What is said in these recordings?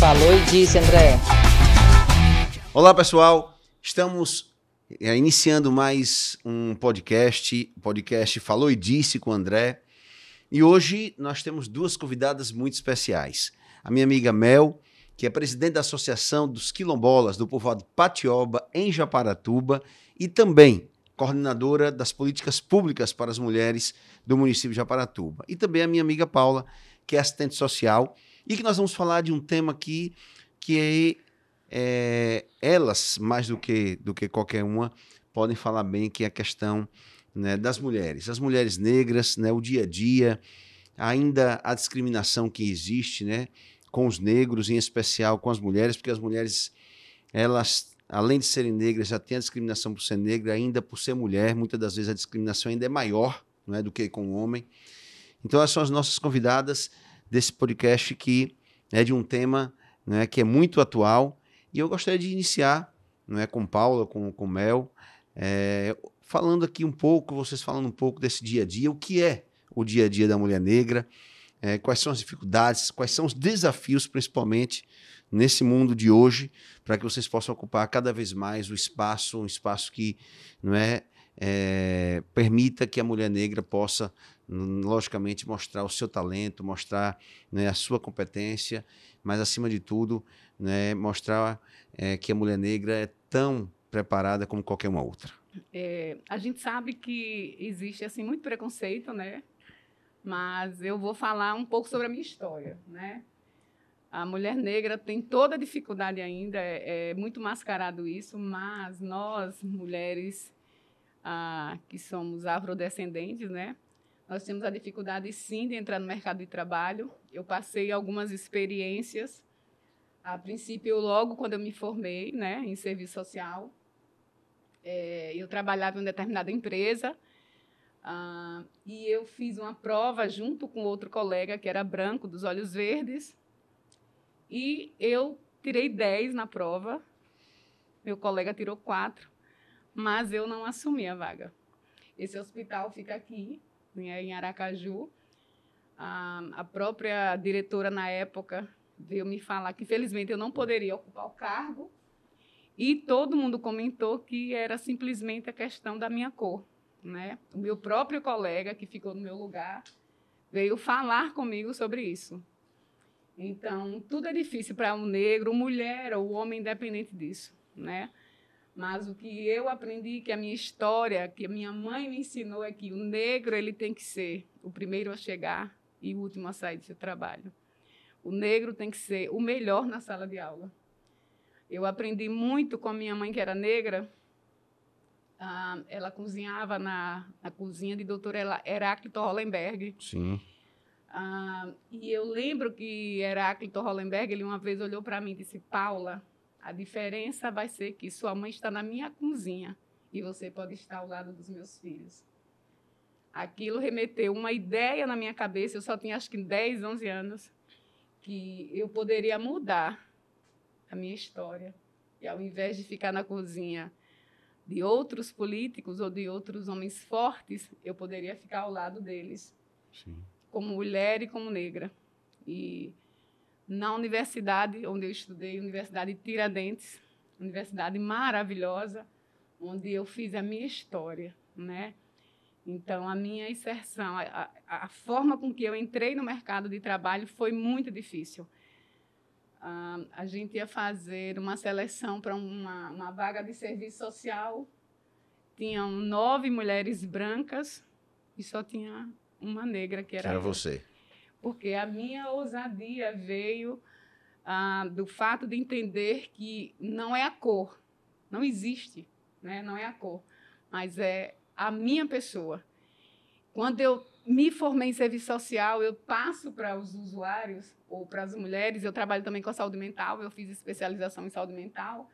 falou e disse, André. Olá, pessoal. Estamos é, iniciando mais um podcast, podcast Falou e Disse com André. E hoje nós temos duas convidadas muito especiais. A minha amiga Mel, que é presidente da Associação dos Quilombolas do povoado Patioba, em Japaratuba, e também coordenadora das políticas públicas para as mulheres do município de Japaratuba. E também a minha amiga Paula, que é assistente social e que nós vamos falar de um tema aqui que é, é, elas, mais do que, do que qualquer uma, podem falar bem, que é a questão né, das mulheres. As mulheres negras, né, o dia a dia, ainda a discriminação que existe né, com os negros, em especial com as mulheres, porque as mulheres, elas, além de serem negras, já têm a discriminação por ser negra, ainda por ser mulher, muitas das vezes a discriminação ainda é maior é, do que com o homem. Então, essas são as nossas convidadas desse podcast que é de um tema né, que é muito atual. E eu gostaria de iniciar né, com Paula, com, com Mel, é, falando aqui um pouco, vocês falando um pouco desse dia a dia, o que é o dia a dia da mulher negra, é, quais são as dificuldades, quais são os desafios, principalmente nesse mundo de hoje, para que vocês possam ocupar cada vez mais o espaço, um espaço que não é, é permita que a mulher negra possa logicamente mostrar o seu talento, mostrar né, a sua competência, mas acima de tudo né, mostrar é, que a mulher negra é tão preparada como qualquer uma outra. É, a gente sabe que existe assim muito preconceito, né? Mas eu vou falar um pouco sobre a minha história, né? A mulher negra tem toda a dificuldade ainda, é, é muito mascarado isso, mas nós mulheres ah, que somos afrodescendentes, né? Nós temos a dificuldade, sim, de entrar no mercado de trabalho. Eu passei algumas experiências. A princípio, eu, logo quando eu me formei né, em serviço social, é, eu trabalhava em uma determinada empresa ah, e eu fiz uma prova junto com outro colega que era branco, dos olhos verdes, e eu tirei 10 na prova, meu colega tirou 4, mas eu não assumi a vaga. Esse hospital fica aqui, né, em Aracaju. A, a própria diretora na época veio me falar que, infelizmente, eu não poderia ocupar o cargo. E todo mundo comentou que era simplesmente a questão da minha cor. Né? O meu próprio colega, que ficou no meu lugar, veio falar comigo sobre isso. Então, tudo é difícil para um negro, mulher ou um homem, independente disso. Né? Mas o que eu aprendi, que a minha história, que a minha mãe me ensinou é que o negro ele tem que ser o primeiro a chegar e o último a sair do seu trabalho. O negro tem que ser o melhor na sala de aula. Eu aprendi muito com a minha mãe, que era negra. Ah, ela cozinhava na, na cozinha de doutora Heráclito Hollenberg. Sim. Ah, e eu lembro que Heráclito Hollenberg, ele uma vez olhou para mim e disse, Paula, a diferença vai ser que sua mãe está na minha cozinha e você pode estar ao lado dos meus filhos. Aquilo remeteu uma ideia na minha cabeça, eu só tinha acho que 10, 11 anos, que eu poderia mudar a minha história. E ao invés de ficar na cozinha de outros políticos ou de outros homens fortes, eu poderia ficar ao lado deles. Sim. Como mulher e como negra. E na universidade onde eu estudei, Universidade Tiradentes, universidade maravilhosa, onde eu fiz a minha história, né? Então, a minha inserção, a, a, forma com que eu entrei no mercado de trabalho foi muito difícil. Ah, a gente ia fazer uma seleção para uma, uma vaga de serviço social, tinham nove mulheres brancas e só tinha uma negra que era. Era você porque a minha ousadia veio ah, do fato de entender que não é a cor, não existe, né? não é a cor, mas é a minha pessoa. Quando eu me formei em serviço social, eu passo para os usuários ou para as mulheres, eu trabalho também com a saúde mental, eu fiz especialização em saúde mental,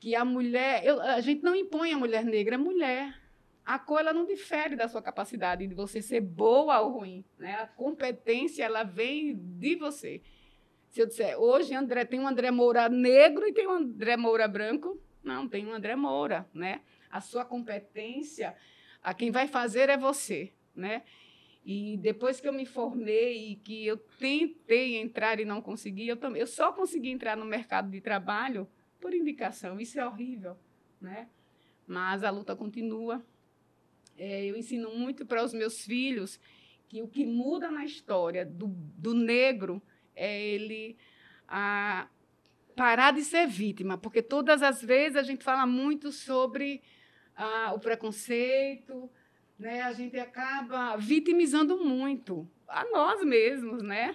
que a mulher, eu, a gente não impõe a mulher negra, é mulher, a cor ela não difere da sua capacidade de você ser boa ou ruim, né? A competência ela vem de você. Se eu disser, hoje André tem um André Moura negro e tem um André Moura branco, não, tem um André Moura, né? A sua competência, a quem vai fazer é você, né? E depois que eu me formei e que eu tentei entrar e não consegui, eu também, eu só consegui entrar no mercado de trabalho por indicação. Isso é horrível, né? Mas a luta continua, é, eu ensino muito para os meus filhos que o que muda na história do, do negro é ele a, parar de ser vítima, porque todas as vezes a gente fala muito sobre a, o preconceito, né? a gente acaba vitimizando muito a nós mesmos, né?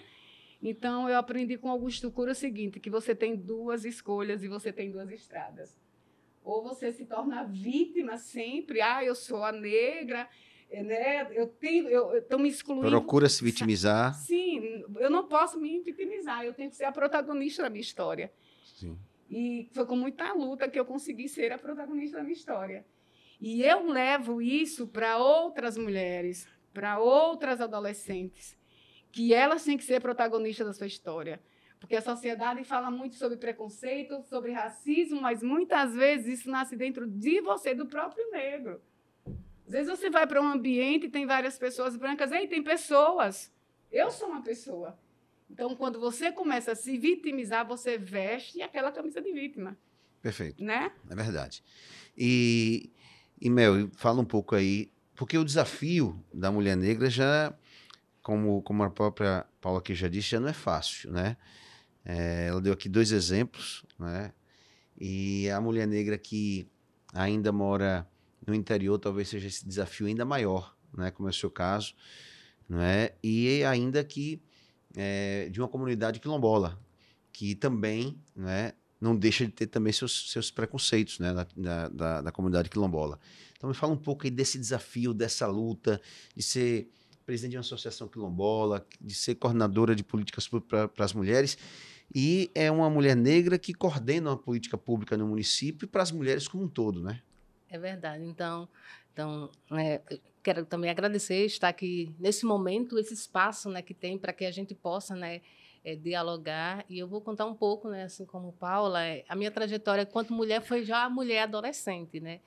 Então, eu aprendi com Augusto Cura o seguinte, que você tem duas escolhas e você tem duas estradas ou você se torna vítima sempre. Ah, eu sou a negra, eh, né? Eu tenho, eu estou me excluindo. Procura se vitimizar. Sim, eu não posso me vitimizar. Eu tenho que ser a protagonista da minha história. Sim. E foi com muita luta que eu consegui ser a protagonista da minha história. E eu levo isso para outras mulheres, para outras adolescentes, que elas têm que ser protagonistas da sua história. Porque a sociedade fala muito sobre preconceito, sobre racismo, mas muitas vezes isso nasce dentro de você, do próprio negro. Às vezes você vai para um ambiente e tem várias pessoas brancas, e tem pessoas. Eu sou uma pessoa. Então, quando você começa a se vitimizar, você veste aquela camisa de vítima. Perfeito. Né? É verdade. E, e Mel, fala um pouco aí, porque o desafio da mulher negra já, como, como a própria Paula aqui já disse, já não é fácil, né? É, ela deu aqui dois exemplos, né? E a mulher negra que ainda mora no interior, talvez seja esse desafio ainda maior, né? Como é o seu caso, né? E ainda que é, de uma comunidade quilombola, que também, né? Não deixa de ter também seus, seus preconceitos, né? Da, da, da comunidade quilombola. Então me fala um pouco aí desse desafio, dessa luta, de ser presidente de uma associação quilombola, de ser coordenadora de políticas para as mulheres e é uma mulher negra que coordena uma política pública no município e para as mulheres como um todo, né? É verdade. Então, então é, quero também agradecer estar aqui nesse momento, esse espaço né, que tem para que a gente possa né, é, dialogar. E eu vou contar um pouco, né, assim como Paula, é, a minha trajetória quanto mulher foi já mulher adolescente, né?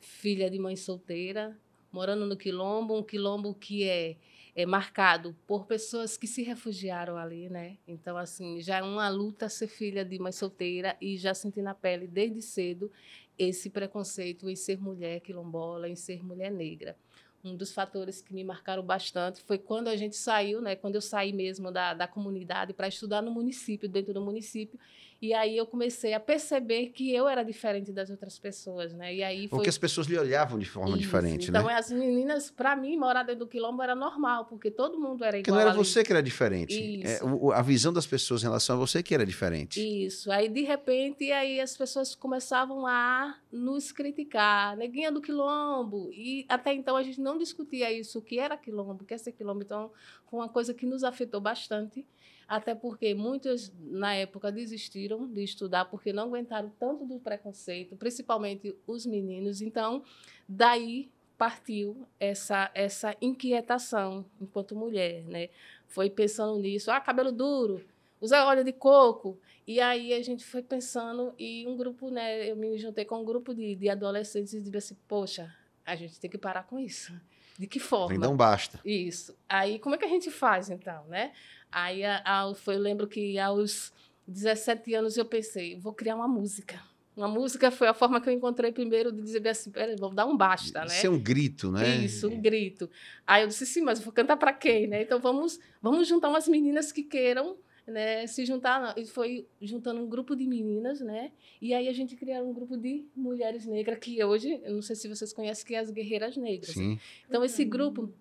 Filha de mãe solteira, morando no Quilombo, um Quilombo que é é marcado por pessoas que se refugiaram ali, né? Então, assim, já é uma luta ser filha de mãe solteira e já senti na pele desde cedo esse preconceito em ser mulher quilombola, em ser mulher negra. Um dos fatores que me marcaram bastante foi quando a gente saiu, né? Quando eu saí mesmo da, da comunidade para estudar no município, dentro do município, e aí eu comecei a perceber que eu era diferente das outras pessoas, né? E aí foi... Porque as pessoas lhe olhavam de forma Isso. diferente, então, né? Então, as meninas, para mim, morar dentro do quilombo era normal, porque todo mundo era igual. Porque não era ali. você que era diferente. É, o, a visão das pessoas em relação a você que era diferente. Isso. Aí, de repente, aí as pessoas começavam a nos criticar. Neguinha do quilombo. E até então a gente não discutia isso, o que era quilombo, o que é ser quilombo. Então, foi uma coisa que nos afetou bastante. Até porque muitas, na época, desistiram de estudar porque não aguentaram tanto do preconceito, principalmente os meninos. Então, daí partiu essa, essa inquietação enquanto mulher, né? Foi pensando nisso, ah, cabelo duro, usa óleo de coco. E aí a gente foi pensando e um grupo, né? Eu me juntei com um grupo de, de adolescentes e disse assim, poxa, a gente tem que parar com isso. De que forma? Não basta. Isso. Aí como é que a gente faz então, né? Aí ao, foi, eu lembro que aos 17 anos eu pensei, vou criar uma música. Uma música foi a forma que eu encontrei primeiro de dizer assim, peraí, vou dar um basta, né? Isso é um grito, né? Isso, um grito. Aí eu disse, sim, mas vou cantar para quem, né? Então vamos, vamos juntar umas meninas que queiram né, se juntar. E foi juntando um grupo de meninas, né? E aí a gente criou um grupo de mulheres negras, que hoje, eu não sei se vocês conhecem, que é as Guerreiras Negras. Sim. Então esse uhum. grupo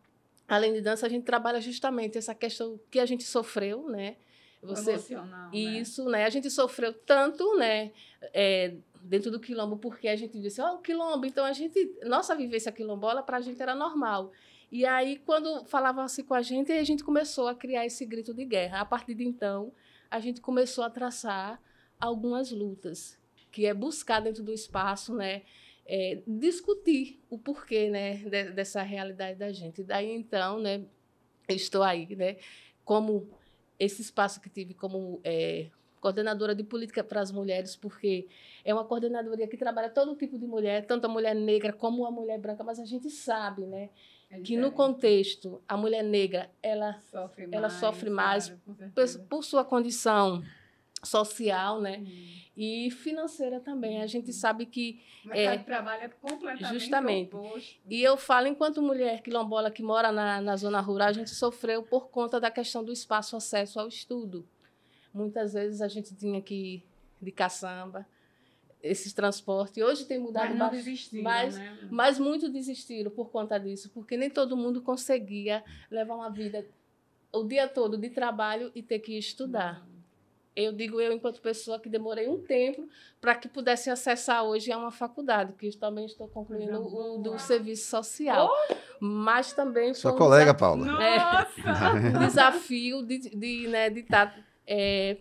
além de dança, a gente trabalha justamente essa questão que a gente sofreu, né? Você, Emocional, né? isso, né? né? A gente sofreu tanto, né? É, dentro do quilombo, porque a gente disse, ó, oh, quilombo. Então a gente, nossa vivência quilombola para a gente era normal. E aí quando falavam assim com a gente, a gente começou a criar esse grito de guerra. A partir de então, a gente começou a traçar algumas lutas que é buscar dentro do espaço, né? é, discutir o porquê né, de, dessa realidade da gente. daí então, né, estou aí, né, como esse espaço que tive como é, coordenadora de política para as mulheres, porque é uma coordenadoria que trabalha todo tipo de mulher, tanto a mulher negra como a mulher branca, mas a gente sabe, né? É que no contexto a mulher negra ela sofre ela mais, sofre mais claro, por, por sua condição social, né? Uhum. E financeira também. A gente uhum. sabe que o é, mercado é, de trabalho é completamente justamente. Oposto. E eu falo enquanto mulher quilombola que mora na, na zona rural, a gente sofreu por conta da questão do espaço acesso ao estudo. Muitas vezes a gente tinha que ir de caçamba, esses transportes. Hoje tem mudado mas bastante. Desistiram, mas, né? mas muito desistiram por conta disso, porque nem todo mundo conseguia levar uma vida o dia todo de trabalho e ter que estudar. Eu digo eu, enquanto pessoa que demorei um tempo para que pudesse acessar hoje a uma faculdade, que também estou concluindo o do serviço social. Oh! Mas também. Sua colega, desafio, Paula. É, Nossa! desafio de, de, né, de estar. Tá, é,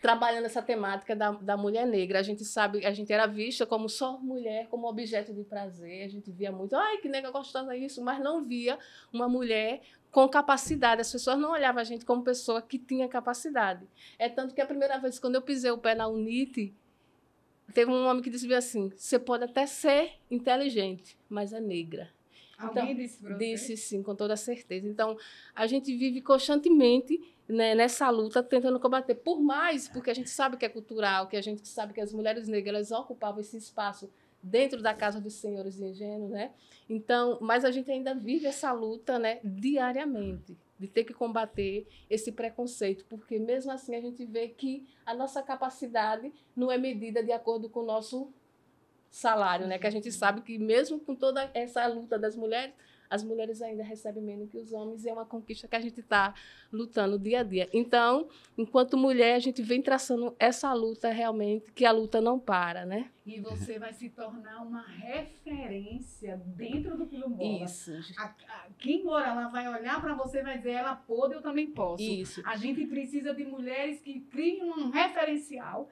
trabalhando essa temática da, da mulher negra. A gente sabe, a gente era vista como só mulher, como objeto de prazer. A gente via muito, ai, que nega gostosa isso, mas não via uma mulher com capacidade. As pessoas não olhavam a gente como pessoa que tinha capacidade. É tanto que a primeira vez, quando eu pisei o pé na Unite, teve um homem que disse assim: você pode até ser inteligente, mas é negra. Alguém então, disse pra você? Disse sim, com toda certeza. Então, a gente vive constantemente né, nessa luta tentando combater. Por mais, porque a gente sabe que é cultural, que a gente sabe que as mulheres negras ocupavam esse espaço dentro da casa dos senhores ingênuos, né? Então, mas a gente ainda vive essa luta, né, diariamente, de ter que combater esse preconceito, porque mesmo assim a gente vê que a nossa capacidade não é medida de acordo com o nosso salário, né? Que a gente sabe que mesmo com toda essa luta das mulheres, as mulheres ainda recebem menos que os homens e é uma conquista que a gente está lutando dia a dia. Então, enquanto mulher, a gente vem traçando essa luta realmente, que a luta não para, né? E você vai se tornar uma referência dentro do quilombola. Isso. A, a, quem mora lá vai olhar para você e vai dizer, ela pode, eu também posso. Isso. A gente precisa de mulheres que criem um referencial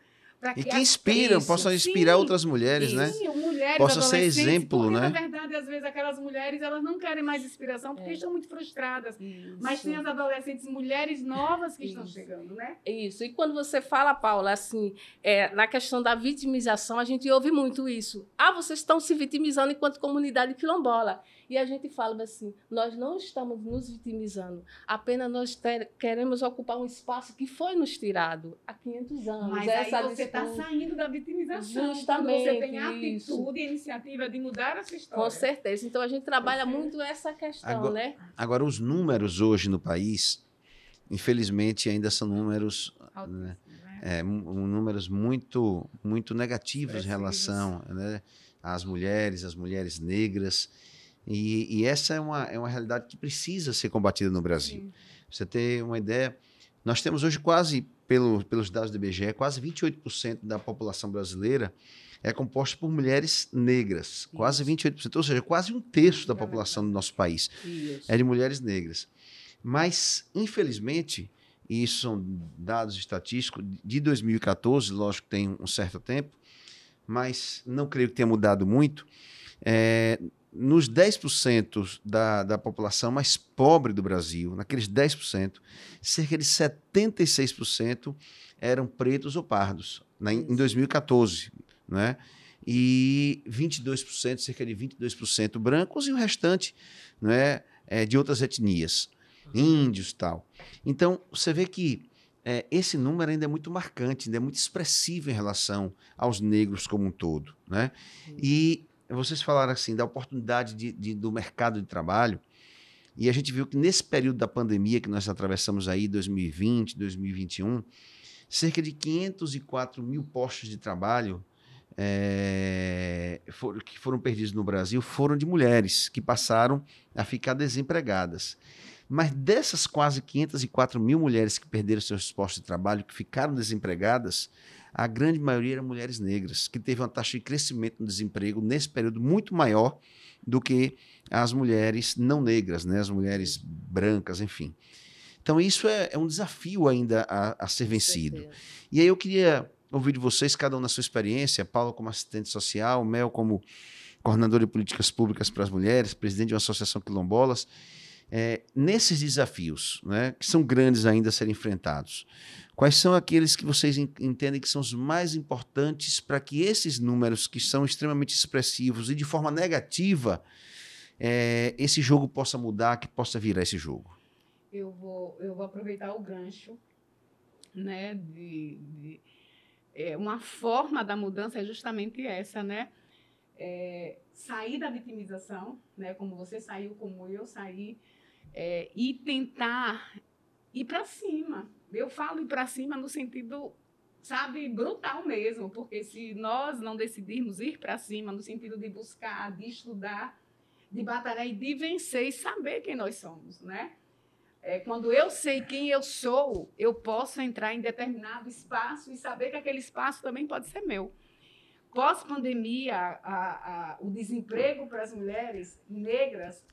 e que inspiram, possam inspirar Sim, outras mulheres, isso. né? Mulheres, possa ser exemplo, porque, né? Na verdade, às vezes aquelas mulheres elas não querem mais inspiração porque é. estão muito frustradas. Isso. Mas tem as adolescentes, mulheres novas que estão chegando, né? Isso. E quando você fala, Paula, assim, é, na questão da vitimização, a gente ouve muito isso. Ah, vocês estão se vitimizando enquanto comunidade quilombola. E a gente fala assim: nós não estamos nos vitimizando, apenas nós ter, queremos ocupar um espaço que foi nos tirado há 500 anos. Mas essa aí você está saindo da vitimização. Justamente. Você tem a atitude e a iniciativa de mudar essa história. Com certeza. Então a gente trabalha muito essa questão, agora, né? Agora, os números hoje no país, infelizmente, ainda são números. Né, né? É, números muito muito negativos em relação né, às mulheres, às mulheres negras. E, e, essa é uma, é uma realidade que precisa ser combatida no Brasil. Sim. Você ter uma ideia, nós temos hoje quase, pelo, pelos dados do IBGE, quase 28% da população brasileira é composta por mulheres negras, Isso. quase 28%, ou seja, quase um terço da é população do nosso país Isso. é de mulheres negras. Mas, infelizmente, e isso são dados estatísticos, de 2014, lógico que tem um certo tempo, mas não creio que tenha mudado muito, é, nos 10% da, da população mais pobre do Brasil, naqueles 10%, cerca de 76% eram pretos ou pardos, né, em 2014, né? E 22%, é? cerca de 22% brancos e o restante, né, é, de outras etnias, uhum. índios tal. Então, você vê que é, esse número ainda é muito marcante, ainda é muito expressivo em relação aos negros como um todo, né? E vocês falaram assim da oportunidade de, de, do mercado de trabalho, e a gente viu que nesse período da pandemia que nós atravessamos aí, 2020, 2021, cerca de 504 mil postos de trabalho é, eh, for, que foram perdidos no Brasil foram de mulheres que passaram a ficar desempregadas. Mas dessas quase 504 mil mulheres que perderam seus postos de trabalho, que ficaram desempregadas, a grande maioria eram mulheres negras, que teve uma taxa de crescimento no desemprego nesse período muito maior do que as mulheres não negras, né? as mulheres brancas, enfim. Então, isso é, é um desafio ainda a, a ser vencido. E aí eu queria ouvir de vocês, cada um na sua experiência, Paulo como assistente social, Mel como coordenadora de políticas públicas para as mulheres, presidente de uma associação quilombolas, é, nesses desafios, né, que são grandes ainda a serem enfrentados, quais são aqueles que vocês entendem que são os mais importantes para que esses números, que são extremamente expressivos e de forma negativa, é, esse jogo possa mudar, que possa virar esse jogo? Eu vou, eu vou aproveitar o gancho, né? De, de é, uma forma da mudança é justamente essa, né? É, sair da vitimização, né? Como você saiu, como eu saí é, e tentar ir para cima. Eu falo ir para cima no sentido, sabe, brutal mesmo, porque se nós não decidirmos ir para cima no sentido de buscar, de estudar, de batalhar e de vencer e saber quem nós somos, né? É, quando eu sei quem eu sou, eu posso entrar em determinado espaço e saber que aquele espaço também pode ser meu. Pós-pandemia, o desemprego para as mulheres negras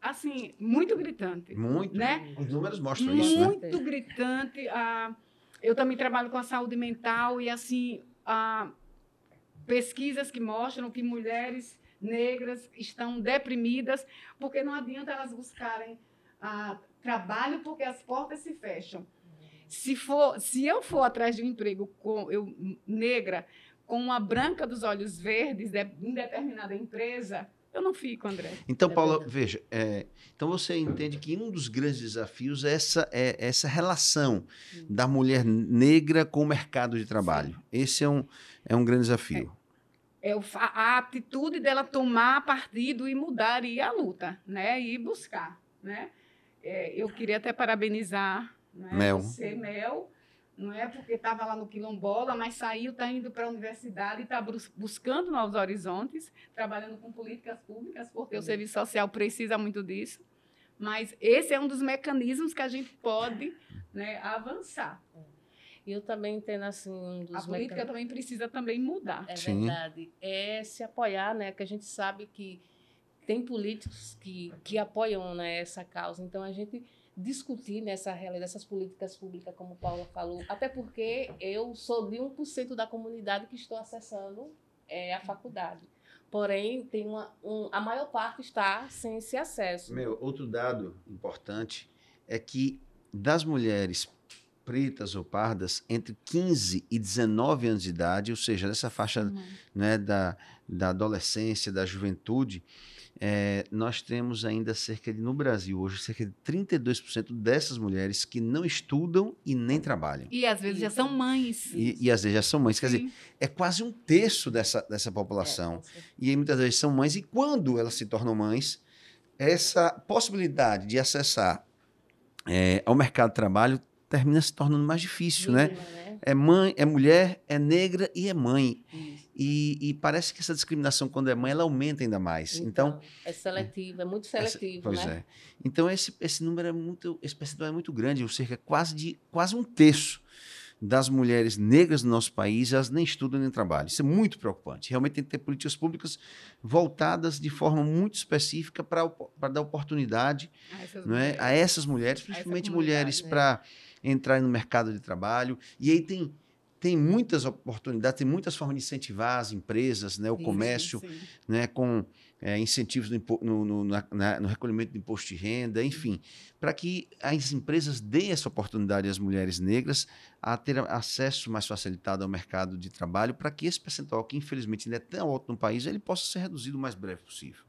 assim, muito gritante. Muito, né? os números mostram né? muito isso, Muito né? gritante. Ah, eu também trabalho com a saúde mental e, assim, ah, pesquisas que mostram que mulheres negras estão deprimidas porque não adianta elas buscarem ah, trabalho porque as portas se fecham. Se, for, se eu for atrás de um emprego com, eu, negra, com uma branca dos olhos verdes de, em determinada empresa, eu não fico, André. Então, é Paula, veja, é, então você entende que um dos grandes desafios é essa, é essa relação hum. da mulher negra com o mercado de trabalho. Sim. Esse é um, é um grande desafio. É. é o, a atitude dela tomar partido e mudar e ir à luta, né? E buscar, né? É, eu queria até parabenizar né? Mel. você, Mel, não é porque estava lá no quilombola, mas saiu, está indo para a universidade, está buscando novos horizontes, trabalhando com políticas públicas, porque o serviço social precisa muito disso. Mas esse é um dos mecanismos que a gente pode né, avançar. E eu também entendo assim um dos a política também precisa também mudar. É Sim. verdade. É se apoiar, né? Que a gente sabe que tem políticos que, que apoiam né, essa causa. Então a gente discutir nessa realidade, essas políticas públicas, como Paula falou, até porque eu sou de 1% da comunidade que estou acessando é, a faculdade. Porém, tem uma, um, a maior parte está sem esse acesso. Meu, outro dado importante é que das mulheres pretas ou pardas entre 15 e 19 anos de idade, ou seja, nessa faixa uhum. né, da, da adolescência, da juventude, é, nós temos ainda cerca de, no Brasil hoje, cerca de 32% dessas mulheres que não estudam e nem trabalham. E às vezes já são mães. E, e, às vezes já são mães. Sim. Quer dizer, é quase um terço dessa, dessa população. É, e muitas vezes são mães, e quando elas se tornam mães, essa possibilidade de acessar é, ao mercado de trabalho termina se tornando mais difícil, né? né? é mãe, é mulher, é negra e é mãe. E, e, parece que essa discriminação, quando é mãe, ela aumenta ainda mais. Então, então é seletiva, é muito é seletivo, pois né? é. Então, esse, esse número é muito, esse percentual é muito grande, ou cerca quase de quase um terço das mulheres negras no nosso país, elas nem estudam nem trabalham. Isso é muito preocupante. Realmente tem que ter políticas públicas voltadas de forma muito específica para dar oportunidade a essas, é, mulheres, a essas mulheres, principalmente mulheres, né? para entrar no mercado de trabalho. E aí tem, tem muitas oportunidades, tem muitas formas de incentivar as empresas, né, o sim, comércio, sim. Né, com é, incentivos no, no, no, na, no, recolhimento do imposto de renda, enfim, para que as empresas deem essa oportunidade às mulheres negras a ter acesso mais facilitado ao mercado de trabalho, para que esse percentual, que infelizmente ainda é tão alto no país, ele possa ser reduzido o mais breve possível.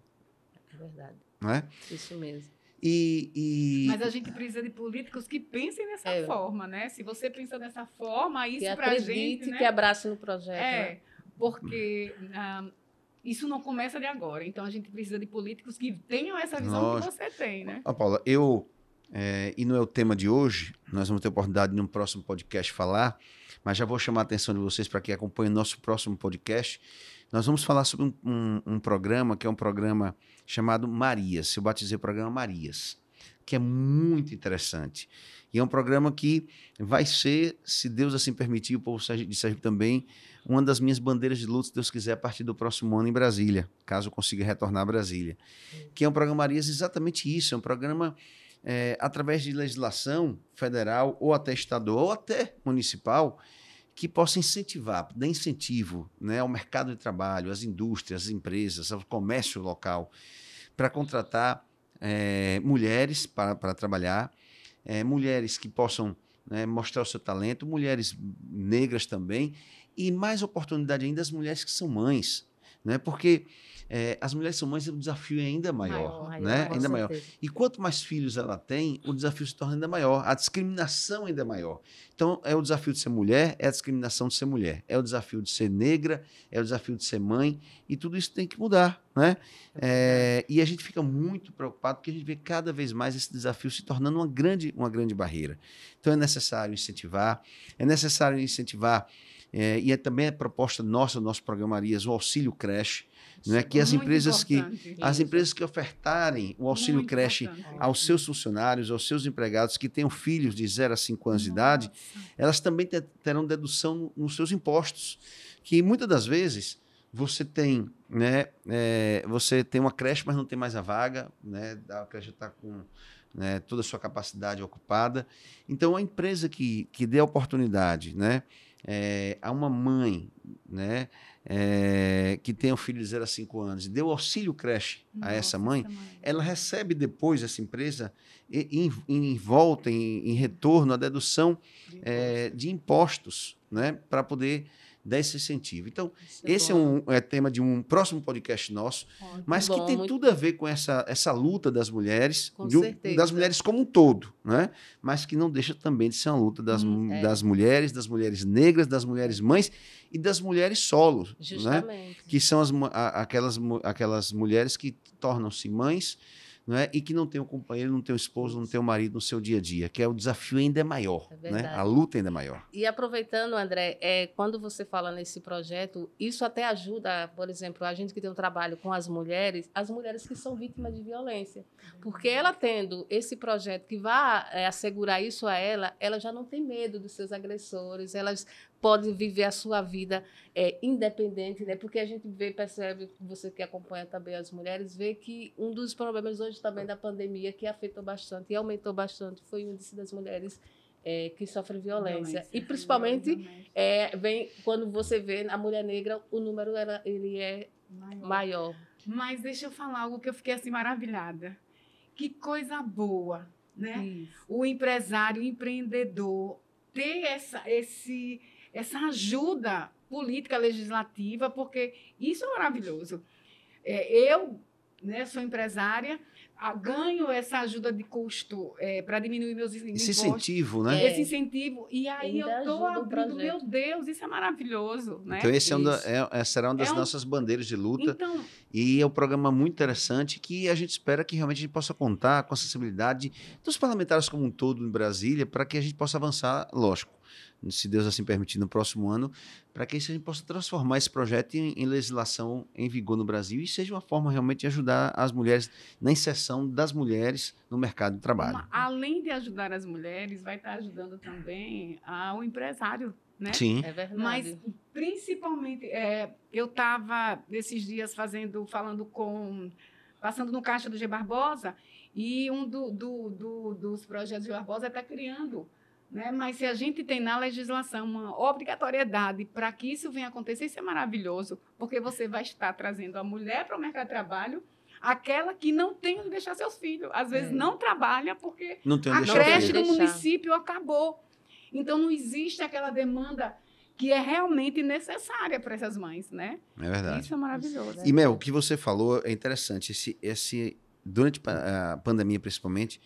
É verdade. Não é? Isso mesmo. E, e... Mas a gente precisa de políticos que pensem dessa é. forma, né? Se você pensa dessa forma, isso para a gente. Que né? que abrace no projeto. É, né? porque ah, isso não começa de agora. Então a gente precisa de políticos que tenham essa visão Nossa. que você tem, né? Ah, Paula, eu. É, e não é o tema de hoje, nós vamos ter oportunidade num próximo podcast falar, mas já vou chamar a atenção de vocês para que acompanhem o nosso próximo podcast nós vamos falar sobre um, um, um programa que é um programa chamado Marias. Eu batizei o programa Marias, que é muito interessante. E é um programa que vai ser, se Deus assim permitir, o povo de Sergipe também, uma das minhas bandeiras de luta, se Deus quiser, a partir do próximo ano em Brasília, caso eu consiga retornar a Brasília. Que é um programa Marias exatamente isso, é um programa é, através de legislação federal ou até estadual ou até municipal, que possa incentivar, dar incentivo né, ao mercado de trabalho, às indústrias, às empresas, ao comércio local, para contratar é, mulheres para, para trabalhar, é, mulheres que possam né, mostrar o seu talento, mulheres negras também, e mais oportunidade ainda as mulheres que são mães né? Porque é, as mulheres são mães, o desafio é ainda maior, maior né? ainda maior. E quanto mais filhos ela tem, o desafio se torna ainda maior, a discriminação ainda maior. Então, é o desafio de ser mulher, é a discriminação de ser mulher, é o desafio de ser negra, é o desafio de ser mãe, e tudo isso tem que mudar, né? É, eh, e a gente fica muito preocupado porque a gente vê cada vez mais esse desafio se tornando uma grande, uma grande barreira. Então, é necessário incentivar, é necessário incentivar é, e é também a proposta nossa, nosso programa Arias, o auxílio creche, é que as empresas que isso. as empresas que ofertarem o auxílio Muito creche importante. aos seus funcionários, aos seus empregados que tenham filhos de 0 a 5 anos Nossa. de idade, elas também terão dedução nos seus impostos, que muitas das vezes você tem, né, é, você tem uma creche, mas não tem mais a vaga, né, a creche está com né, toda a sua capacidade ocupada. Então, a empresa que, que dê a oportunidade, né, é, a uma mãe né, é, que tem um filho de 0 a 5 anos e deu auxílio creche Nossa, a essa mãe, ela recebe depois essa empresa em, em volta, em, em retorno, a dedução de é, impostos, é, de impostos né, para poder dá esse incentivo. Então, Isso é esse é, um é tema de um próximo podcast nosso, oh, mas bom, que tem muito... tudo a ver com essa, essa luta das mulheres, das mulheres como um todo, né? mas que não deixa também de ser uma luta das, hum, é. das mulheres, das mulheres negras, das mulheres mães e das mulheres solos, né? Justamente. né? que são as, a, aquelas, aquelas mulheres que tornam-se mães não é? e que não tem um companheiro, não tem um esposo, não tem um marido no seu dia a dia, que é o desafio ainda é maior, é né? a luta ainda é maior. E aproveitando, André, é, quando você fala nesse projeto, isso até ajuda, por exemplo, a gente que tem um trabalho com as mulheres, as mulheres que são vítimas de violência, porque uhum. ela tendo esse projeto que vá é, assegurar isso a ela, ela já não tem medo dos seus agressores, elas pode viver a sua vida é, independente, né? Porque a gente vê, percebe, você que acompanha também as mulheres, vê que um dos problemas hoje também da pandemia que afetou bastante e aumentou bastante foi o índice das mulheres é, que sofrem violência. violência. E principalmente É, vem quando você vê a mulher negra, o número era, ele é maior. maior. Mas deixa eu falar algo que eu fiquei assim maravilhada. Que coisa boa, né? Isso. O empresário, o empreendedor ter essa, esse essa ajuda política legislativa, porque isso é maravilhoso. É, eu né, sou empresária, a, ganho essa ajuda de custo é, para diminuir meus Esse impostos. Esse incentivo, né? É. Esse incentivo. E aí Ainda eu estou abrindo, meu Deus, isso é maravilhoso. Né? Então, esse é uma, é, será uma das é um... nossas bandeiras de luta. Então... E é um programa muito interessante que a gente espera que realmente a gente possa contar com a sensibilidade dos parlamentares como um todo em Brasília para que a gente possa avançar, lógico se Deus assim permitir, no próximo ano, para que a gente possa transformar esse projeto em, em, legislação em vigor no Brasil e seja uma forma realmente de ajudar as mulheres na inserção das mulheres no mercado de trabalho. Uma, além de ajudar as mulheres, vai estar ajudando também ao empresário, né? Sim. É verdade. Mas principalmente, é, eu estava nesses dias fazendo, falando com, passando no caixa do G Barbosa e um do, do, do, dos projetos de Barbosa está criando né? Mas se a gente tem na legislação uma obrigatoriedade para que isso venha acontecer, isso é maravilhoso, porque você vai estar trazendo a mulher para o mercado de trabalho, aquela que não tem onde deixar seus filhos. Às vezes é. não trabalha porque não a creche do município acabou. Então não existe aquela demanda que é realmente necessária para essas mães, né? É verdade. Isso é maravilhoso. E Mel, o que você falou é interessante. Esse, esse durante a pandemia principalmente,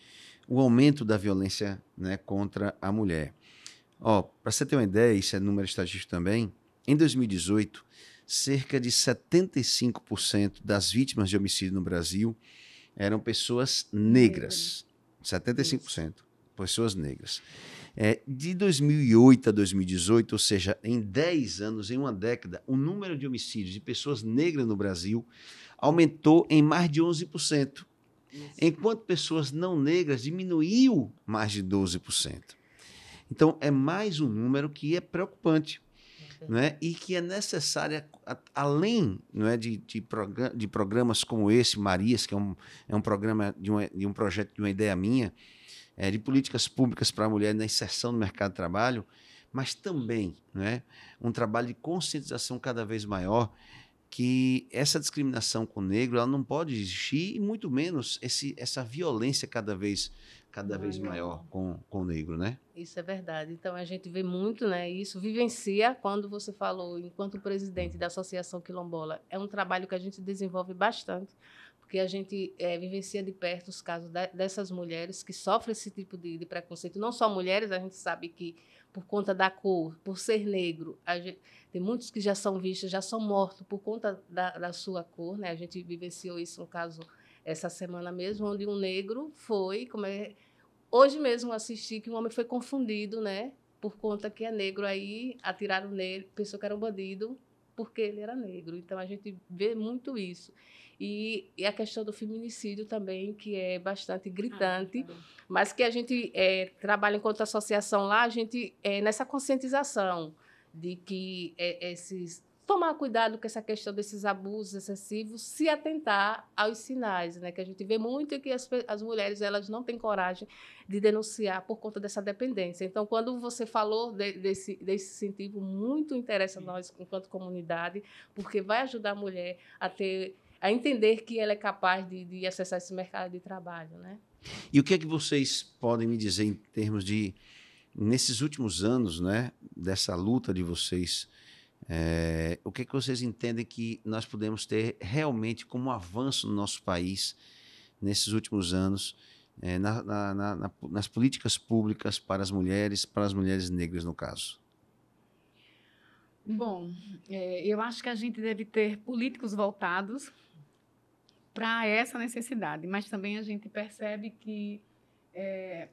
o aumento da violência né, contra a mulher. Ó, para você ter uma ideia, isso é número estatístico também, em 2018, cerca de 75% das vítimas de homicídio no Brasil eram pessoas negras. 75%, pessoas negras. É, de 2008 a 2018, ou seja, em 10 anos, em uma década, o número de homicídios de pessoas negras no Brasil aumentou em mais de 11%. Enquanto pessoas não negras diminuiu mais de 12%. Então, é mais um número que é preocupante. Né? e que é necessária, além não é, de, de, program de, programas como esse, Marias, que é um, é um programa de, um de um projeto de uma ideia minha, é, de políticas públicas para a mulher na inserção no mercado de trabalho, mas também não é, um trabalho de conscientização cada vez maior que essa discriminação com o negro ela não pode existir, e muito menos esse, essa violência cada vez cada vez maior com, com o negro, né? Isso é verdade. Então a gente vê muito, né? Isso vivencia quando você falou, enquanto presidente da Associação Quilombola, é um trabalho que a gente desenvolve bastante, porque a gente é, vivencia de perto os casos dessas mulheres que sofrem esse tipo de, de preconceito. Não só mulheres, a gente sabe que por conta da cor, por ser negro. Gente, tem muitos que já são vistos, já são mortos por conta da, da sua cor. Né? A gente vivenciou isso, no caso, essa semana mesmo, onde um negro foi. Como é, hoje mesmo assisti que um homem foi confundido, né? Por conta que é negro, aí atiraram nele, pensou que era um bandido, porque ele era negro. Então a gente vê muito isso. E, e, a questão do feminicídio também, que é bastante ah, gritante, ah, mas que a gente é, trabalha enquanto associação lá, a gente é nessa conscientização de que é, esses tomar cuidado com essa questão desses abusos excessivos, se atentar aos sinais, né? Que a gente vê muito que as, as mulheres elas não têm coragem de denunciar por conta dessa dependência. Então, quando você falou de, desse desse incentivo, muito interessa a nós enquanto comunidade, porque vai ajudar a mulher a ter a entender que ela é capaz de, de acessar esse mercado de trabalho, né? E o que é que vocês podem me dizer em termos de nesses últimos anos, né, dessa luta de vocês? É, o que é que vocês entendem que nós podemos ter realmente como avanço no nosso país nesses últimos anos? É, na, na, na, nas políticas públicas para as mulheres, para as mulheres negras, no caso? Bom, é, eu acho que a gente deve ter políticos voltados para essa necessidade. Mas também a gente percebe que é,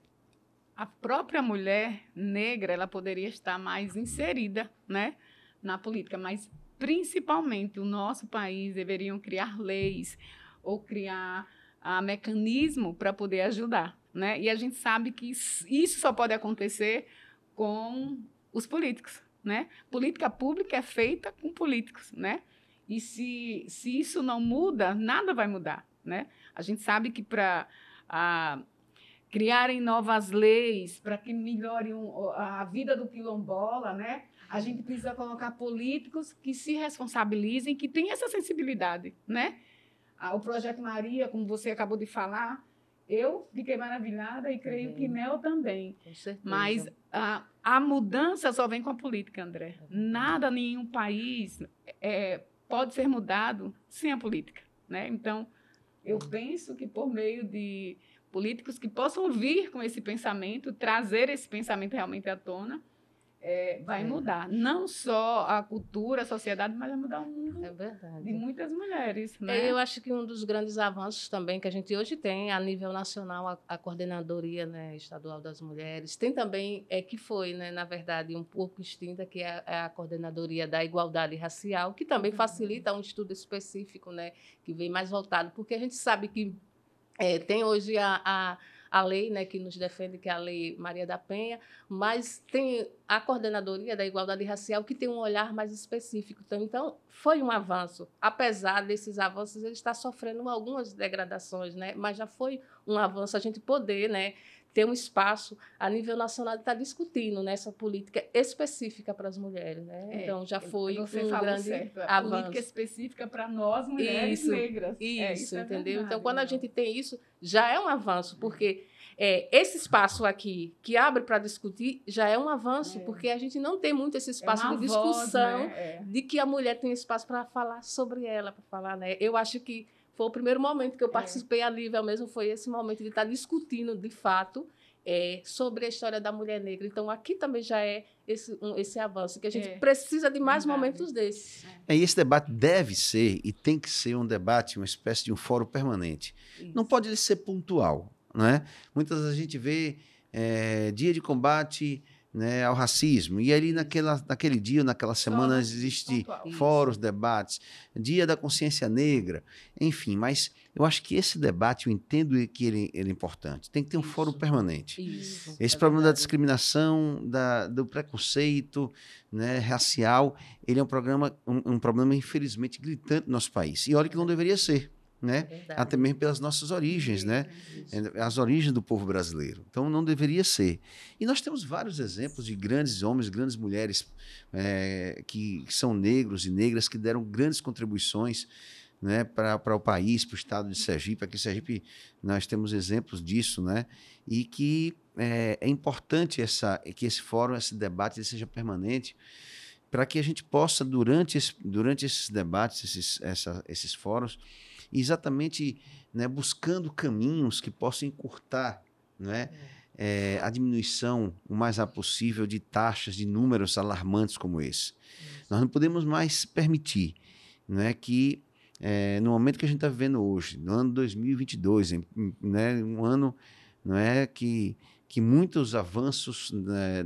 a própria mulher negra ela poderia estar mais inserida né, na política, mas principalmente o nosso país deveriam criar leis ou criar a ah, mecanismo para poder ajudar. Né? E a gente sabe que isso só pode acontecer com os políticos. Né? Política pública é feita com políticos, né? E se, se isso não muda, nada vai mudar. Né? A gente sabe que para criarem novas leis, para que melhorem a vida do quilombola, né? a gente precisa colocar políticos que se responsabilizem, que tenham essa sensibilidade. Né? O Projeto Maria, como você acabou de falar, eu fiquei maravilhada e creio uhum. que Mel também. Com Mas a, a mudança só vem com a política, André. É nada, nenhum país é, pode ser mudado sem a política. Né? Então, eu penso que por meio de políticos que possam vir com esse pensamento, trazer esse pensamento realmente à tona, é, vai é mudar. Não só a cultura, a sociedade, mas vai mudar o mundo é verdade. de muitas mulheres. Né? É, eu acho que um dos grandes avanços também que a gente hoje tem a nível nacional, a, a coordenadoria né, estadual das mulheres, tem também, é que foi, né, na verdade, um pouco extinta, que é a, é a coordenadoria da igualdade racial, que também facilita um estudo específico, né, que vem mais voltado, porque a gente sabe que é, tem hoje a, a, a lei né, que nos defende, que é a Lei Maria da Penha, mas tem a Coordenadoria da Igualdade Racial que tem um olhar mais específico. Então, então foi um avanço. Apesar desses avanços, ele está sofrendo algumas degradações, né? mas já foi um avanço a gente poder né, ter um espaço a nível nacional de estar tá discutindo nessa né, política específica para as mulheres. Né? É, então, já foi você um grande certo, avanço. política específica para nós, mulheres isso, negras. É, isso, é, isso entendeu? É verdade, então, quando não. a gente tem isso, já é um avanço, porque é, esse espaço aqui que abre para discutir já é um avanço, é. porque a gente não tem muito esse espaço de discussão voz, né? de que a mulher tem espaço para falar sobre ela, para falar, né? Eu acho que foi o primeiro momento que eu é. participei é. a nível mesmo, foi esse momento de estar tá discutindo, de fato, é, sobre a história da mulher negra. Então, aqui também já é esse, um, esse avanço, que a gente é. precisa de mais Verdade. momentos desses. É. e esse debate deve ser e tem que ser um debate, uma espécie de um fórum permanente. Isso. Não pode ser pontual. Né? Muitas vezes a gente vê é, dia de combate né, ao racismo. E ali naquela, naquele dia, naquela semana, existem fóruns, debates, dia da consciência negra, enfim, mas eu acho que esse debate, eu entendo que ele, ele é importante, tem que ter um Isso. fórum permanente. Isso. É esse é problema verdade. da discriminação, da, do preconceito né, racial, ele é um, programa, um, um problema, infelizmente, gritante no nosso país. E olha que não deveria ser né? Verdade. Até mesmo pelas nossas origens, né? As origens do povo brasileiro. Então não deveria ser. E nós temos vários exemplos de grandes homens, grandes mulheres é, que são negros e negras que deram grandes contribuições. Né, para o país, para o estado de Sergipe. Aqui em Sergipe nós temos exemplos disso, né? E que é, é importante essa, que esse fórum, esse debate seja permanente, para que a gente possa, durante, esse, durante esses debates, esses, essa, esses fóruns, exatamente né, buscando caminhos que possam encurtar né, é, eh, a diminuição o mais rápido possível de taxas, de números alarmantes como esse. Nós não podemos mais permitir né, que, é, no momento que a gente está vivendo hoje, no ano 2022, né, um ano não é, que que muitos avanços né,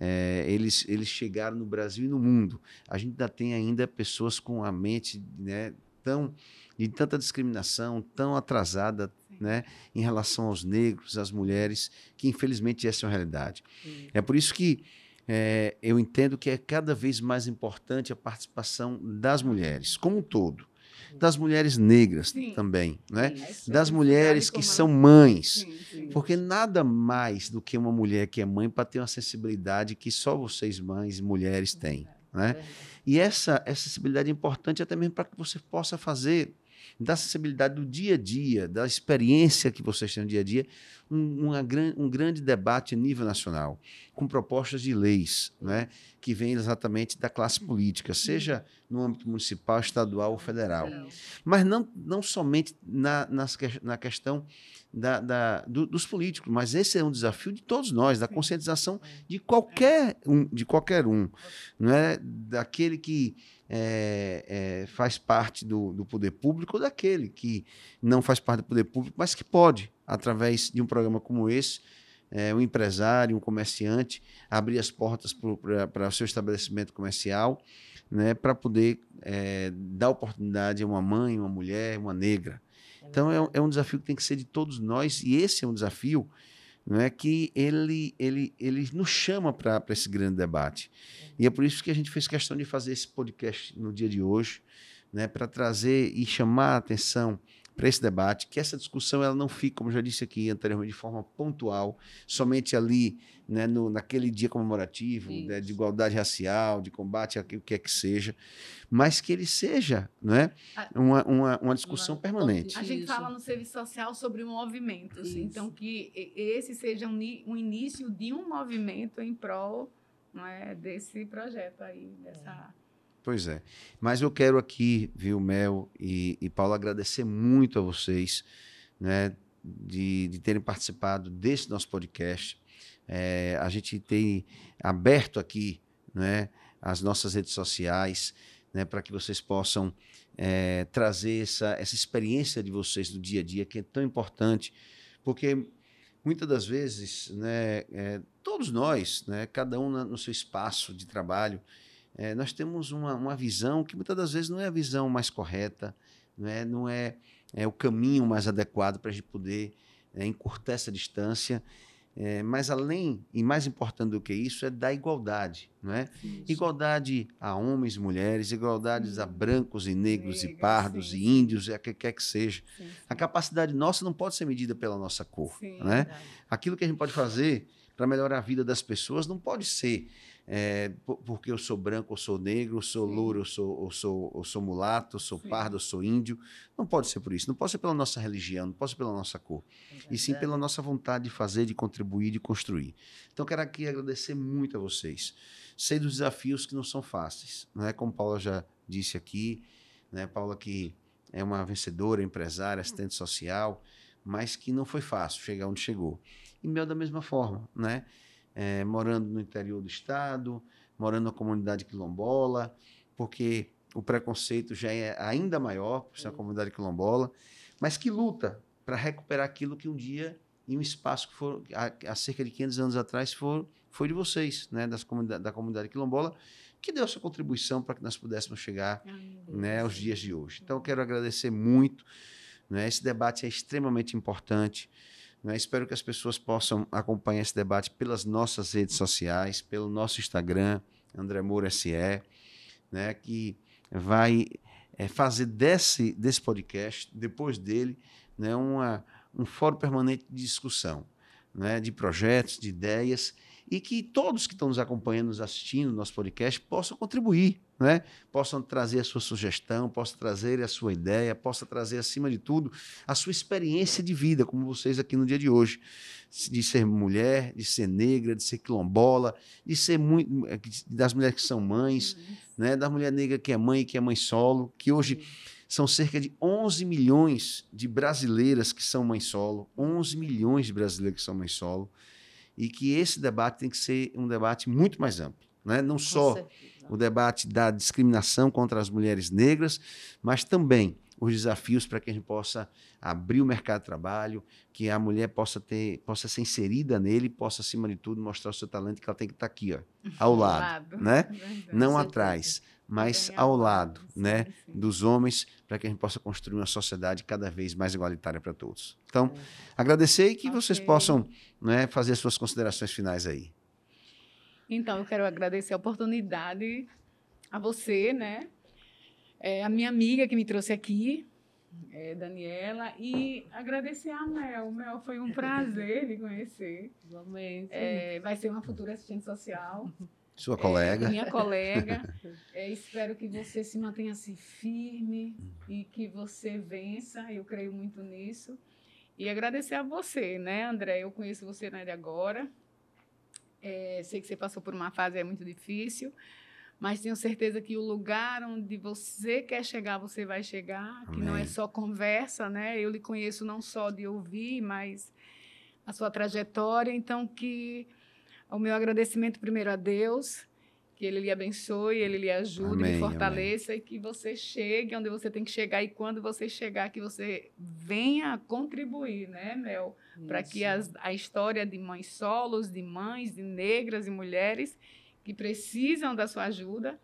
é, eles, eles chegaram no Brasil e no mundo. A gente ainda tem ainda pessoas com a mente né, tão de tanta discriminação tão atrasada né, em relação aos negros, às mulheres, que infelizmente essa é uma realidade. Sim. É por isso que é, eu entendo que é cada vez mais importante a participação das mulheres, como um todo. Das mulheres negras sim. também, né? Sim. das mulheres que são mães. Sim, porque nada mais do que uma mulher que é mãe para ter uma sensibilidade que só vocês, mães e mulheres, têm. Né? E essa, essa sensibilidade é importante até mesmo para que você possa fazer da sensibilidade do dia a dia, da experiência que vocês têm no dia a dia, um, uma, um grande debate a nível nacional, com propostas de leis né, que vêm exatamente da classe política, seja no âmbito municipal, estadual ou federal. Mas não, não somente na, nas, na questão da, da do, dos políticos, mas esse é um desafio de todos nós, da conscientização de qualquer é. um, de qualquer um, não é daquele que é, é, faz parte do, do poder público ou daquele que não faz parte do poder público, mas que pode, através de um programa como esse, é, um empresário, um comerciante, abrir as portas para o seu estabelecimento comercial, né, para poder é, dar oportunidade a uma mãe, uma mulher, uma negra, então é, é um desafio que tem que ser de todos nós, e esse é um desafio não é que ele, ele, ele nos chama para esse grande debate. E é por isso que a gente fez questão de fazer esse podcast no dia de hoje, né, para trazer e chamar a atenção para esse debate, que essa discussão ela não fique, como já disse aqui anteriormente, de forma pontual, somente ali né, no, naquele dia comemorativo né, de igualdade racial, de combate a o que é que seja, mas que ele seja né, uma, uma, uma discussão uma, permanente. A gente fala no serviço social sobre movimentos, assim, Isso. então que esse seja um, um início de um movimento em prol é, desse projeto aí, dessa... É Pois é. Mas eu quero aqui, viu, Mel e, e Paulo, agradecer muito a vocês né, de, de terem participado desse nosso podcast. É, a gente tem aberto aqui né, as nossas redes sociais né, para que vocês possam é, trazer essa, essa experiência de vocês do dia a dia, que é tão importante, porque muitas das vezes, né, é, todos nós, né, cada um no seu espaço de trabalho, é, nós temos uma, uma visão que muitas das vezes não é a visão mais correta, não é, não é, é o caminho mais adequado para a gente poder é, encurtar essa distância. É, mas além e mais importante do que isso é da igualdade, não é? Igualdade a homens e mulheres, igualdades a uhum. brancos e negros e pardos sim. e índios, e é, a que quer que seja. A capacidade nossa não pode ser medida pela nossa cor, né? Aquilo que a gente pode fazer para melhorar a vida das pessoas não pode ser é, porque eu sou branco, eu sou negro, eu sou louro, eu sou, eu sou, eu sou mulato, eu sou sim. pardo, eu sou índio. Não pode ser por isso. Não pode ser pela nossa religião, não pode ser pela nossa cor. E sim pela nossa vontade de fazer, de contribuir, de construir. Então, quero aqui agradecer muito a vocês. Sei dos desafios que não são fáceis. Não é como Paula já disse aqui, né? Paula que é uma vencedora, empresária, assistente social, mas que não foi fácil chegar onde chegou. E meu da mesma forma, né? é, morando no interior do estado, morando na comunidade quilombola, porque o preconceito já é ainda maior por ser uma comunidade quilombola, mas que luta para recuperar aquilo que um dia, em um espaço que foi há, há cerca de 500 anos atrás, for, foi de vocês, né, das comunidade, da comunidade quilombola, que deu sua contribuição para que nós pudéssemos chegar né, aos dias de hoje. Então, eu quero agradecer muito. Né? Esse debate é extremamente importante. Né? Espero que as pessoas possam acompanhar esse debate pelas nossas redes sociais, pelo nosso Instagram, André Moura SE, né? que vai é, fazer desse, desse podcast, depois dele, né? Uma, um fórum permanente de discussão, né? de projetos, de ideias, e que todos que estão nos acompanhando, nos assistindo, no nosso podcast, possam contribuir né? possam trazer a sua sugestão, possam trazer a sua ideia, possam trazer, acima de tudo, a sua experiência de vida, como vocês aqui no dia de hoje, de ser mulher, de ser negra, de ser quilombola, de ser muito, eh, das mulheres que são mães, uhum. né? da mulher negra que é mãe e que é mãe solo, que hoje uhum. são cerca de 11 milhões de brasileiras que são mães solo, 11 milhões de brasileiras que são mães solo, e que esse debate tem que ser um debate muito mais amplo, né? não Com só... Certeza o debate da discriminação contra as mulheres negras, mas também os desafios para que a gente possa abrir o mercado de trabalho, que a mulher possa ter, possa ser inserida nele, possa acima de tudo mostrar o seu talento que ela tem que estar tá aqui, ó, ao lado, lado. né? Verdade. Não atrás, mas ao lado, né, dos homens, para que a gente possa construir uma sociedade cada vez mais igualitária para todos. Então, é. agradecer e que okay. vocês possam, né, fazer as suas considerações finais aí. Então, eu quero agradecer a oportunidade a você, né? É, a minha amiga que me trouxe aqui, é, Daniela, e agradecer a Mel. Mel, foi um prazer lhe conhecer. Igualmente. É, vai ser uma futura assistente social. Sua colega. É, minha colega. é, espero que você se mantenha assim firme e que você vença. Eu creio muito nisso. E agradecer a você, né, André? Eu conheço você na área agora. É, sei que você passou por uma fase é muito difícil, mas tenho certeza que o lugar onde você quer chegar, você vai chegar, que Amém. não é só conversa, né? Eu lhe conheço não só de ouvir, mas a sua trajetória, então que o meu agradecimento primeiro a Deus, que ele lhe abençoe, ele lhe ajude, amém, lhe fortaleça amém. e que você chegue onde você tem que chegar e quando você chegar, que você venha contribuir, né, Mel? Para que as, a história de mães solos, de mães, de negras e mulheres que precisam da sua ajuda,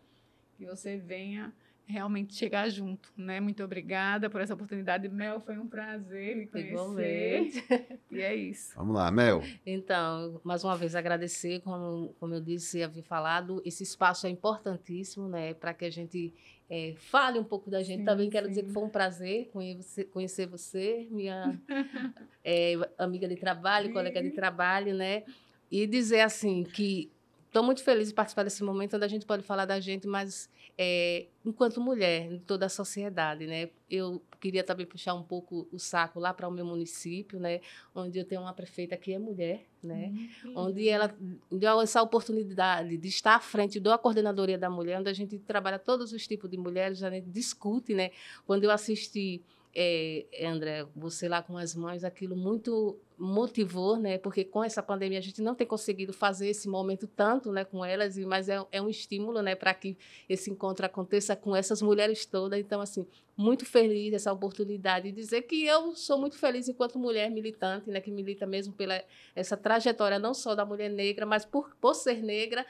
que você venha realmente chegar junto, né? Muito obrigada por essa oportunidade. Mel, foi um prazer me conhecer. Igualmente. E é isso. Vamos lá, Mel. Então, mais uma vez agradecer, como, como eu disse, havia falado, esse espaço é importantíssimo, né? Para que a gente é, fale um pouco da gente. Sim, Também quero dizer que foi um prazer conhecer, conhecer você, minha é, amiga de trabalho, sim. colega de trabalho, né? E dizer assim que estou muito feliz de participar desse momento onde a gente pode falar da gente, mas é, enquanto mulher em toda a sociedade, né? Eu queria também puxar um pouco o saco lá para o meu município, né? Onde eu tenho uma prefeita que é mulher, né? Uhum. Onde ela deu essa oportunidade de estar à frente da coordenadoria da mulher, onde a gente trabalha todos os tipos de mulheres, a gente discute, né? Quando eu assisti é, André, você lá com as mães, aquilo muito motivou, né? Porque com essa pandemia a gente não tem conseguido fazer esse momento tanto, né, com elas, mas é, é um estímulo, né, para que esse encontro aconteça com essas mulheres todas. Então, assim, muito feliz essa oportunidade e dizer que eu sou muito feliz enquanto mulher militante, né, que milita mesmo pela essa trajetória não só da mulher negra, mas por, por ser negra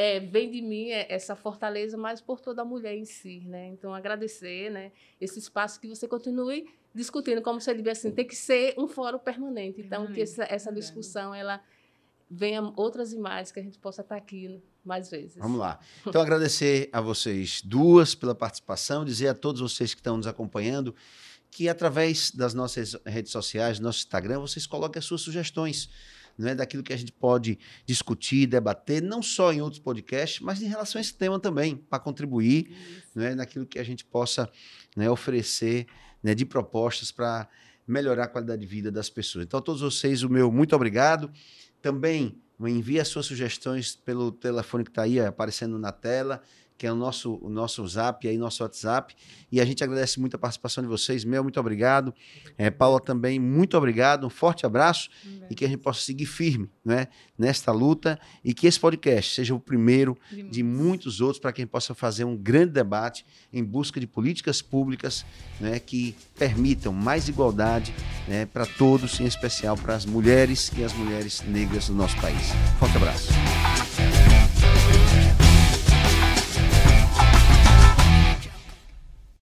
é, vem de mim é, essa fortaleza, mas por toda a mulher em si, né? Então, agradecer, né? Esse espaço que você continue discutindo, como ele disse assim, tem que ser um fórum permanente. Então, que essa, essa discussão, ela venha outras imagens, que a gente possa estar tá aqui mais vezes. Vamos lá. Então, agradecer a vocês duas pela participação, dizer a todos vocês que estão nos acompanhando que através das nossas redes sociais, nosso Instagram, vocês coloquem as suas sugestões né, daquilo que a gente pode discutir, debater, não só em outros podcasts, mas em relação a esse tema também, para contribuir né, naquilo que a gente possa né, oferecer né, de propostas para melhorar a qualidade de vida das pessoas. Então, a todos vocês, o meu muito obrigado. Também envie as suas sugestões pelo telefone que está aí aparecendo na tela que é o nosso, o nosso zap aí, nosso WhatsApp. E a gente agradece muito a participação de vocês. Meu, muito obrigado. É, Paula também, muito obrigado. Um forte abraço e que a gente possa seguir firme né, nesta luta e que esse podcast seja o primeiro de muitos outros para que a gente possa fazer um grande debate em busca de políticas públicas né, que permitam mais igualdade né, para todos, em especial para as mulheres e as mulheres negras do nosso país. Forte abraço.